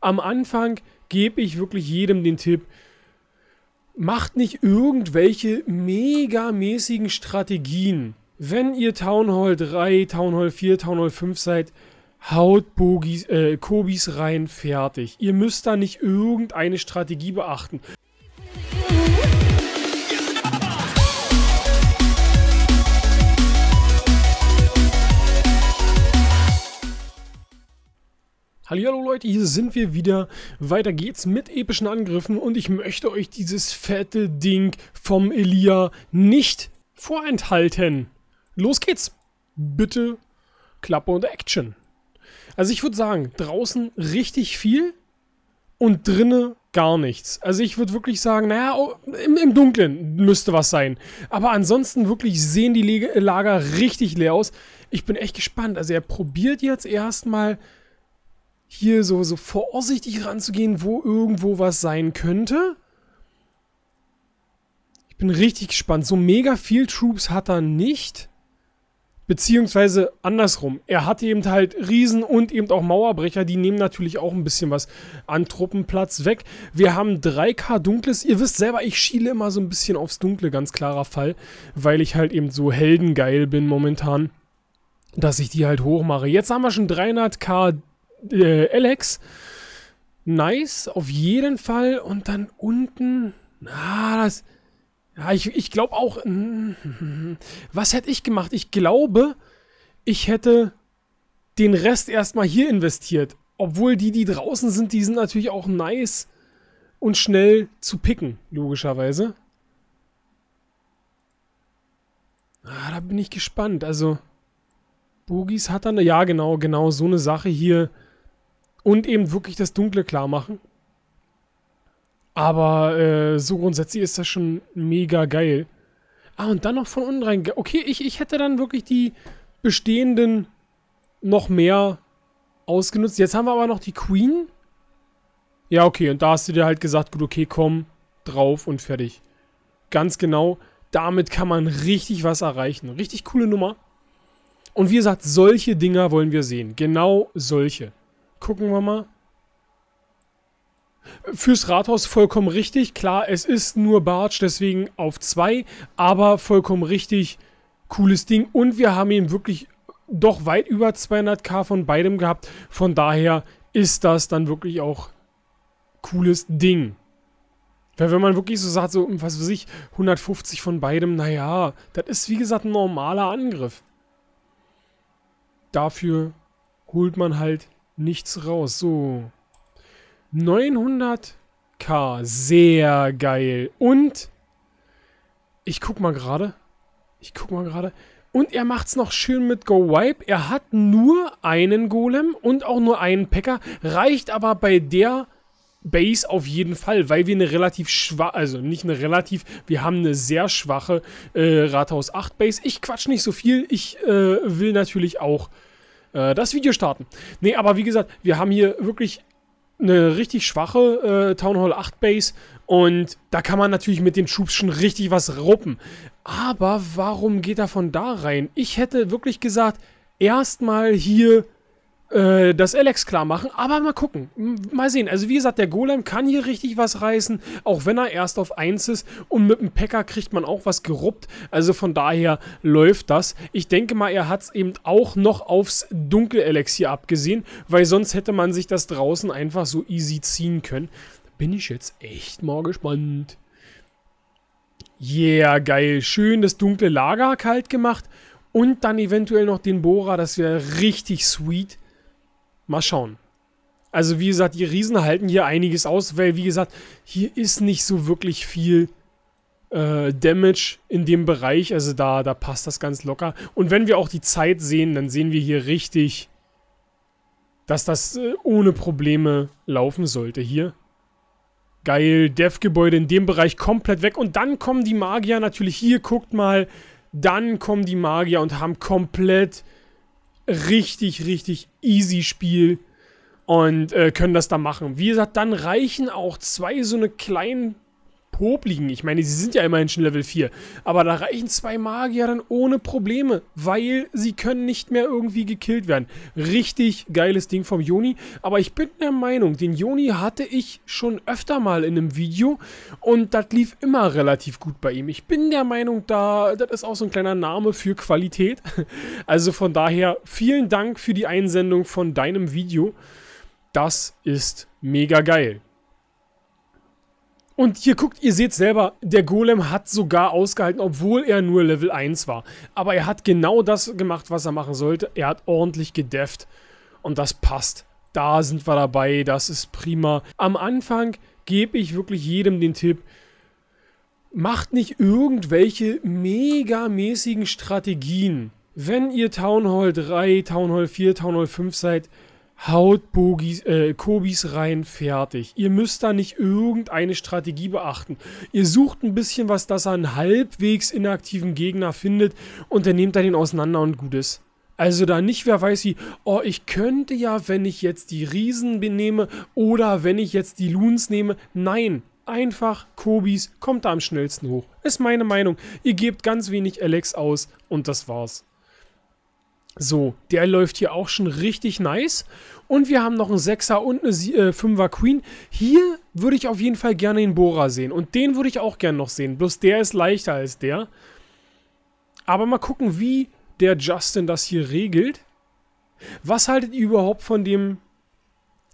am Anfang gebe ich wirklich jedem den Tipp, macht nicht irgendwelche megamäßigen Strategien. Wenn ihr Town Hall 3, Town Hall 4, Town Hall 5 seid, haut Bogies, äh, Kobis rein, fertig. Ihr müsst da nicht irgendeine Strategie beachten. Hallo Leute, hier sind wir wieder. Weiter geht's mit epischen Angriffen und ich möchte euch dieses fette Ding vom Elia nicht vorenthalten. Los geht's. Bitte Klappe und Action. Also ich würde sagen, draußen richtig viel und drinne gar nichts. Also ich würde wirklich sagen, naja, oh, im, im Dunkeln müsste was sein. Aber ansonsten wirklich sehen die Lager richtig leer aus. Ich bin echt gespannt. Also er probiert jetzt erstmal hier so, so vorsichtig ranzugehen, wo irgendwo was sein könnte. Ich bin richtig gespannt. So mega viel Troops hat er nicht. Beziehungsweise andersrum. Er hat eben halt Riesen und eben auch Mauerbrecher. Die nehmen natürlich auch ein bisschen was an Truppenplatz weg. Wir haben 3K Dunkles. Ihr wisst selber, ich schiele immer so ein bisschen aufs Dunkle, ganz klarer Fall. Weil ich halt eben so heldengeil bin momentan. Dass ich die halt hochmache. Jetzt haben wir schon 300k äh, Alex. Nice, auf jeden Fall. Und dann unten, na, ah, das. Ja, ich, ich glaube auch. Hm, was hätte ich gemacht? Ich glaube, ich hätte den Rest erstmal hier investiert. Obwohl die, die draußen sind, die sind natürlich auch nice und schnell zu picken, logischerweise. Ah, da bin ich gespannt. Also, Bogis hat dann, ja genau, genau, so eine Sache hier. Und eben wirklich das Dunkle klar machen. Aber äh, so grundsätzlich ist das schon mega geil. Ah, und dann noch von unten rein. Okay, ich, ich hätte dann wirklich die bestehenden noch mehr ausgenutzt. Jetzt haben wir aber noch die Queen. Ja, okay, und da hast du dir halt gesagt, gut, okay, komm, drauf und fertig. Ganz genau, damit kann man richtig was erreichen. Richtig coole Nummer. Und wie gesagt, solche Dinger wollen wir sehen. Genau solche. Gucken wir mal. Fürs Rathaus vollkommen richtig. Klar, es ist nur Bartsch, deswegen auf zwei. Aber vollkommen richtig. Cooles Ding. Und wir haben eben wirklich doch weit über 200k von beidem gehabt. Von daher ist das dann wirklich auch cooles Ding. Weil wenn man wirklich so sagt, so, was weiß ich, 150 von beidem, naja, das ist wie gesagt ein normaler Angriff. Dafür holt man halt nichts raus. So. 900k. Sehr geil. Und ich guck mal gerade. Ich guck mal gerade. Und er macht's noch schön mit Go Wipe. Er hat nur einen Golem und auch nur einen Packer. Reicht aber bei der Base auf jeden Fall, weil wir eine relativ schwache, also nicht eine relativ, wir haben eine sehr schwache äh, Rathaus 8 Base. Ich quatsch nicht so viel. Ich äh, will natürlich auch äh, das Video starten. Nee, aber wie gesagt, wir haben hier wirklich eine richtig schwache äh, Town Hall 8 Base und da kann man natürlich mit den Troops schon richtig was ruppen. Aber warum geht er von da rein? Ich hätte wirklich gesagt, erstmal hier äh, das Alex klar machen. Aber mal gucken. Mal sehen. Also wie gesagt, der Golem kann hier richtig was reißen, auch wenn er erst auf 1 ist. Und mit dem Packer kriegt man auch was geruppt. Also von daher läuft das. Ich denke mal, er hat es eben auch noch aufs dunkel alex hier abgesehen, weil sonst hätte man sich das draußen einfach so easy ziehen können. Bin ich jetzt echt mal gespannt. Yeah, geil. Schön das dunkle Lager kalt gemacht. Und dann eventuell noch den Bohrer. Das wäre richtig sweet. Mal schauen. Also wie gesagt, die Riesen halten hier einiges aus, weil wie gesagt, hier ist nicht so wirklich viel äh, Damage in dem Bereich. Also da, da passt das ganz locker. Und wenn wir auch die Zeit sehen, dann sehen wir hier richtig, dass das äh, ohne Probleme laufen sollte hier. Geil, Dev-Gebäude in dem Bereich komplett weg. Und dann kommen die Magier natürlich hier, guckt mal. Dann kommen die Magier und haben komplett richtig, richtig easy Spiel und äh, können das da machen. Wie gesagt, dann reichen auch zwei so eine kleinen Popligen. Ich meine, sie sind ja immerhin schon Level 4. Aber da reichen zwei Magier dann ohne Probleme, weil sie können nicht mehr irgendwie gekillt werden. Richtig geiles Ding vom Joni. Aber ich bin der Meinung, den Joni hatte ich schon öfter mal in einem Video und das lief immer relativ gut bei ihm. Ich bin der Meinung, da, das ist auch so ein kleiner Name für Qualität. Also von daher, vielen Dank für die Einsendung von deinem Video. Das ist mega geil. Und hier guckt, ihr seht selber, der Golem hat sogar ausgehalten, obwohl er nur Level 1 war. Aber er hat genau das gemacht, was er machen sollte. Er hat ordentlich gedefft. Und das passt. Da sind wir dabei, das ist prima. Am Anfang gebe ich wirklich jedem den Tipp, macht nicht irgendwelche megamäßigen Strategien. Wenn ihr Town Hall 3, Town Hall 4, Town Hall 5 seid, haut Bogis, äh, Kobis rein, fertig. Ihr müsst da nicht irgendeine Strategie beachten. Ihr sucht ein bisschen was, dass er einen halbwegs inaktiven Gegner findet und dann nehmt er den auseinander und gut ist. Also da nicht, wer weiß wie, oh, ich könnte ja, wenn ich jetzt die Riesen benehme oder wenn ich jetzt die Loons nehme. Nein, einfach Kobis kommt da am schnellsten hoch. Ist meine Meinung. Ihr gebt ganz wenig Alex aus und das war's. So, der läuft hier auch schon richtig nice. Und wir haben noch einen 6er und eine 5er äh, Queen. Hier würde ich auf jeden Fall gerne den Bohrer sehen. Und den würde ich auch gerne noch sehen. Bloß der ist leichter als der. Aber mal gucken, wie der Justin das hier regelt. Was haltet ihr überhaupt von dem...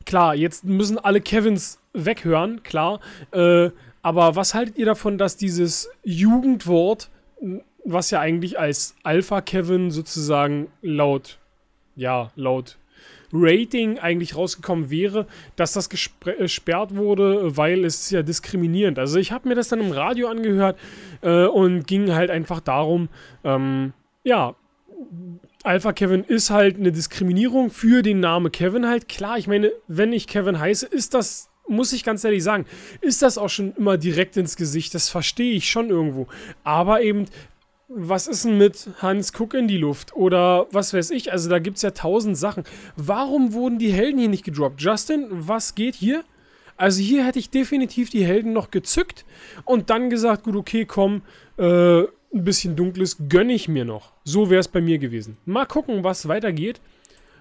Klar, jetzt müssen alle Kevins weghören, klar. Äh, aber was haltet ihr davon, dass dieses Jugendwort was ja eigentlich als Alpha Kevin sozusagen laut, ja, laut Rating eigentlich rausgekommen wäre, dass das äh, gesperrt wurde, weil es ist ja diskriminierend. Also ich habe mir das dann im Radio angehört äh, und ging halt einfach darum, ähm, ja, Alpha Kevin ist halt eine Diskriminierung für den Namen Kevin halt. Klar, ich meine, wenn ich Kevin heiße, ist das muss ich ganz ehrlich sagen, ist das auch schon immer direkt ins Gesicht. Das verstehe ich schon irgendwo. Aber eben was ist denn mit Hans Guck in die Luft? Oder was weiß ich? Also da gibt es ja tausend Sachen. Warum wurden die Helden hier nicht gedroppt? Justin, was geht hier? Also hier hätte ich definitiv die Helden noch gezückt und dann gesagt, gut, okay, komm, äh, ein bisschen Dunkles gönne ich mir noch. So wäre es bei mir gewesen. Mal gucken, was weitergeht.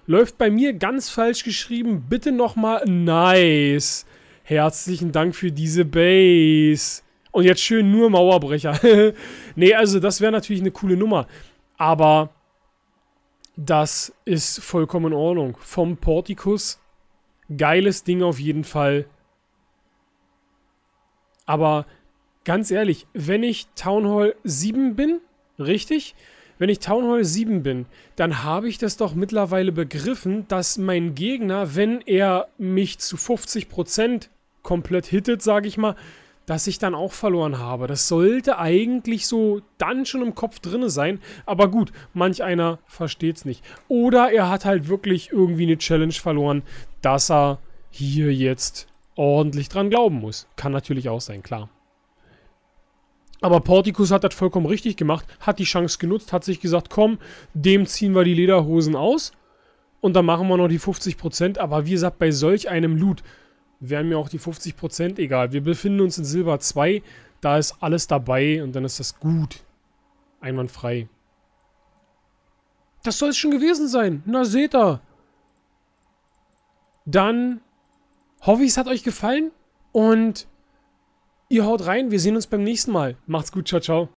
Läuft bei mir ganz falsch geschrieben. Bitte nochmal. Nice. Herzlichen Dank für diese Base. Und jetzt schön nur Mauerbrecher. nee, also das wäre natürlich eine coole Nummer. Aber das ist vollkommen in Ordnung. Vom Portikus, geiles Ding auf jeden Fall. Aber ganz ehrlich, wenn ich Town Hall 7 bin, richtig? Wenn ich Town Hall 7 bin, dann habe ich das doch mittlerweile begriffen, dass mein Gegner, wenn er mich zu 50% komplett hittet, sage ich mal, dass ich dann auch verloren habe. Das sollte eigentlich so dann schon im Kopf drin sein. Aber gut, manch einer versteht es nicht. Oder er hat halt wirklich irgendwie eine Challenge verloren, dass er hier jetzt ordentlich dran glauben muss. Kann natürlich auch sein, klar. Aber Portikus hat das vollkommen richtig gemacht, hat die Chance genutzt, hat sich gesagt, komm, dem ziehen wir die Lederhosen aus und dann machen wir noch die 50%. Aber wie gesagt, bei solch einem Loot wären mir auch die 50% egal. Wir befinden uns in Silber 2, da ist alles dabei und dann ist das gut. Einwandfrei. Das soll es schon gewesen sein. Na, seht ihr. Dann hoffe ich, es hat euch gefallen und ihr haut rein. Wir sehen uns beim nächsten Mal. Macht's gut, ciao, ciao.